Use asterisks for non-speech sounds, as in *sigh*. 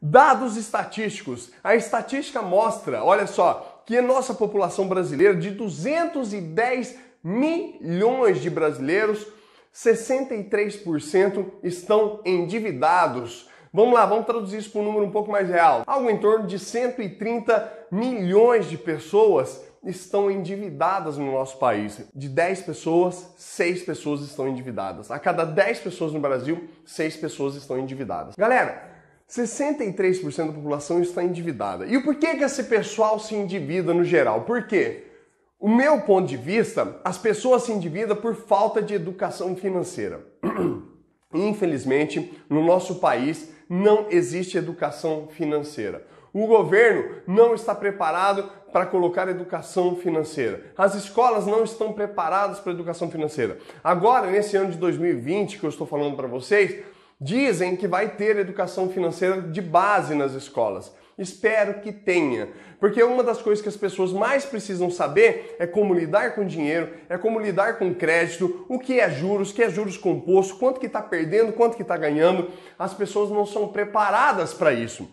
Dados estatísticos. A estatística mostra, olha só, que a nossa população brasileira, de 210 milhões de brasileiros, 63% estão endividados. Vamos lá, vamos traduzir isso para um número um pouco mais real. Algo em torno de 130 milhões de pessoas estão endividadas no nosso país. De 10 pessoas, 6 pessoas estão endividadas. A cada 10 pessoas no Brasil, 6 pessoas estão endividadas. Galera, 63% da população está endividada. E por que, que esse pessoal se endivida no geral? Por quê? O meu ponto de vista, as pessoas se endividam por falta de educação financeira. *clears throat* Infelizmente, no nosso país não existe educação financeira. O governo não está preparado para colocar educação financeira. As escolas não estão preparadas para educação financeira. Agora, nesse ano de 2020 que eu estou falando para vocês, Dizem que vai ter educação financeira de base nas escolas. Espero que tenha, porque uma das coisas que as pessoas mais precisam saber é como lidar com dinheiro, é como lidar com crédito, o que é juros, o que é juros composto, quanto que está perdendo, quanto que está ganhando. As pessoas não são preparadas para isso.